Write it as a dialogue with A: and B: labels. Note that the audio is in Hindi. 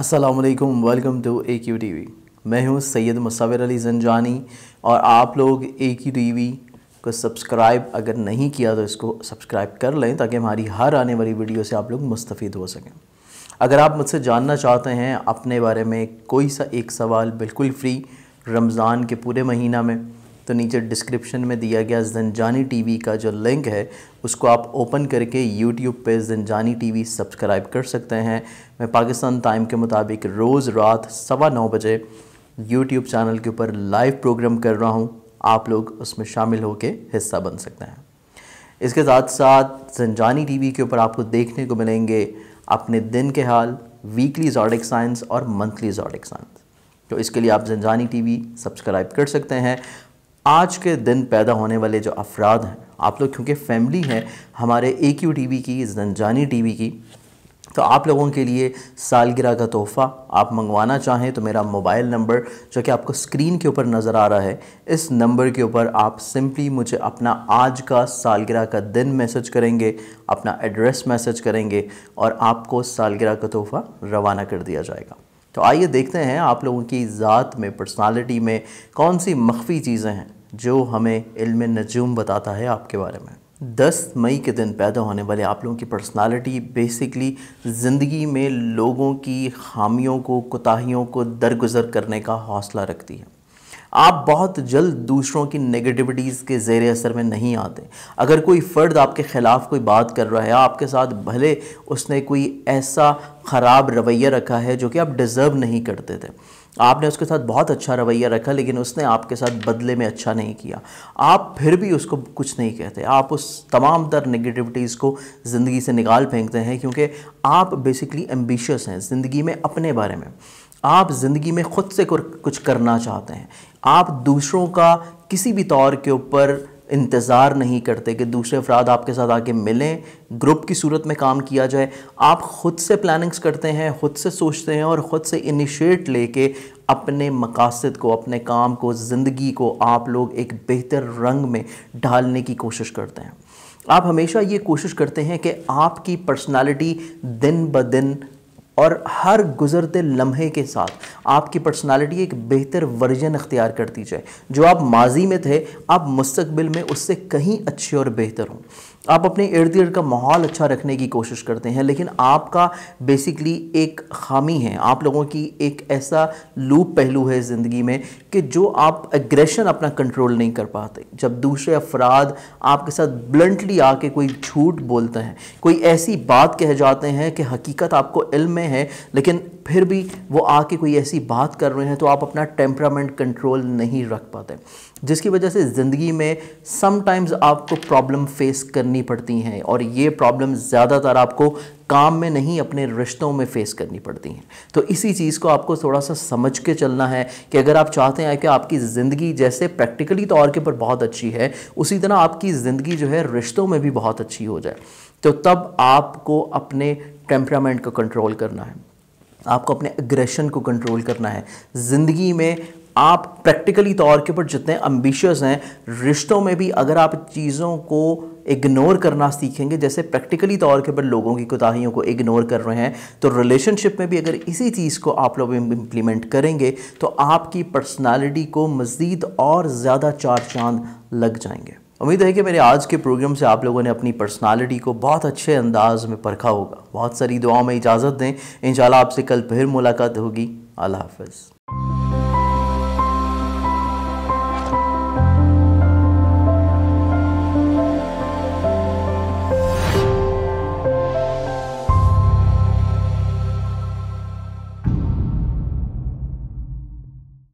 A: Aslam welcome to A Q T V मैं हूँ सैयद मुसाविर अली जंजानी और आप लोग ए क्यू टी वी को सब्सक्राइब अगर नहीं किया तो इसको सब्सक्राइब कर लें ताकि हमारी हर आने वाली वीडियो से आप लोग मुस्तफ़ हो सकें अगर आप मुझसे जानना चाहते हैं अपने बारे में कोई सा एक सवाल बिल्कुल फ्री रमज़ान के पूरे महीना में तो नीचे डिस्क्रिप्शन में दिया गया जनजानी टीवी का जो लिंक है उसको आप ओपन करके यूट्यूब पे जनजानी टीवी सब्सक्राइब कर सकते हैं मैं पाकिस्तान टाइम के मुताबिक रोज़ रात सवा नौ बजे यूट्यूब चैनल के ऊपर लाइव प्रोग्राम कर रहा हूँ आप लोग उसमें शामिल होकर हिस्सा बन सकते हैं इसके साथ साथ जनजानी टी के ऊपर आपको देखने को मिलेंगे अपने दिन के हाल वीकली जॉडिक साइंस और मंथली जॉडिक साइंस तो इसके लिए आप जनजानी टीवी सब्सक्राइब कर सकते हैं आज के दिन पैदा होने वाले जो अफराद हैं आप लोग क्योंकि फैमिली हैं हमारे ए क्यू टी वी की जनजानी टी वी की तो आप लोगों के लिए सालगिरह का तोहफ़ा आप मंगवाना चाहें तो मेरा मोबाइल नंबर जो कि आपको स्क्रीन के ऊपर नज़र आ रहा है इस नंबर के ऊपर आप सिंपली मुझे अपना आज का सालगिरह का दिन मैसेज करेंगे अपना एड्रेस मैसेज करेंगे और आपको सालगिरह का तोहफ़ा रवाना कर दिया जाएगा तो आइए देखते हैं आप लोगों की ज़ात में पर्सनालिटी में कौन सी मख्फी चीज़ें हैं जो हमें इल्म नजूम बताता है आपके बारे में 10 मई के दिन पैदा होने वाले आप लोगों की पर्सनालिटी बेसिकली ज़िंदगी में लोगों की खामियों को कोताहियों को दरगुजर करने का हौसला रखती है आप बहुत जल्द दूसरों की नेगेटिविटीज़ के ज़ेर असर में नहीं आते अगर कोई फ़र्द आपके ख़िलाफ़ कोई बात कर रहा है आपके साथ भले उसने कोई ऐसा ख़राब रवैया रखा है जो कि आप डिज़र्व नहीं करते थे आपने उसके साथ बहुत अच्छा रवैया रखा लेकिन उसने आपके साथ बदले में अच्छा नहीं किया आप फिर भी उसको कुछ नहीं कहते आप उस तमाम तर नेगेटिविटीज़ को ज़िंदगी से निकाल फेंकते हैं क्योंकि आप बेसिकली एम्बिशियस हैं ज़िंदगी में अपने बारे में आप ज़िंदगी में ख़ुद से कुछ करना चाहते हैं आप दूसरों का किसी भी तौर के ऊपर इंतज़ार नहीं करते कि दूसरे अफराद आपके साथ आके मिलें ग्रुप की सूरत में काम किया जाए आप ख़ुद से प्लानिंग्स करते हैं ख़ुद से सोचते हैं और ख़ुद से इनिशिएट लेके अपने मकासद को अपने काम को ज़िंदगी को आप लोग एक बेहतर रंग में ढालने की कोशिश करते हैं आप हमेशा ये कोशिश करते हैं कि आपकी पर्सनालिटी दिन ब दिन और हर गुजरते लम्हे के साथ आपकी पर्सनालिटी एक बेहतर वर्जन अख्तियार करती जाए जो आप माजी में थे आप मुस्तबिल में उससे कहीं अच्छे और बेहतर हों आप अपने इर्द गिर्द का माहौल अच्छा रखने की कोशिश करते हैं लेकिन आपका बेसिकली एक खामी है आप लोगों की एक ऐसा लूप पहलू है ज़िंदगी में कि जो आप एग्रेशन अपना कंट्रोल नहीं कर पाते जब दूसरे अफराद आपके साथ ब्लंटली आके कोई झूठ बोलते हैं कोई ऐसी बात कह जाते हैं कि हकीकत आपको इल्म में है लेकिन फिर भी वो आके कोई ऐसी बात कर रहे हैं तो आप अपना टेम्परामेंट कंट्रोल नहीं रख पाते जिसकी वजह से ज़िंदगी में समटाइम्स आपको प्रॉब्लम फेस करनी पड़ती हैं और ये प्रॉब्लम ज़्यादातर आपको काम में नहीं अपने रिश्तों में फेस करनी पड़ती हैं तो इसी चीज़ को आपको थोड़ा सा समझ के चलना है कि अगर आप चाहते हैं कि आपकी ज़िंदगी जैसे प्रैक्टिकली तौर तो के ऊपर बहुत अच्छी है उसी तरह आपकी ज़िंदगी जो है रिश्तों में भी बहुत अच्छी हो जाए तो तब आपको अपने टेम्परामेंट को कंट्रोल करना है आपको अपने एग्रेशन को कंट्रोल करना है ज़िंदगी में आप प्रैक्टिकली तौर के ऊपर जितने अम्बिशियस हैं रिश्तों में भी अगर आप चीज़ों को इग्नोर करना सीखेंगे जैसे प्रैक्टिकली तौर के ऊपर लोगों की कोताहियों को इग्नोर कर रहे हैं तो रिलेशनशिप में भी अगर इसी चीज़ को आप लोग इम्प्लीमेंट करेंगे तो आपकी पर्सनालिटी को मज़ीद और ज़्यादा चार चांद लग जाएंगे उम्मीद है कि मेरे आज के प्रोग्राम से आप लोगों ने अपनी पर्सनालिटी को बहुत अच्छे अंदाज में परखा होगा बहुत सारी दुआओं में इजाज़त दें इन आपसे कल फिर मुलाकात होगी अल्लाह हाफ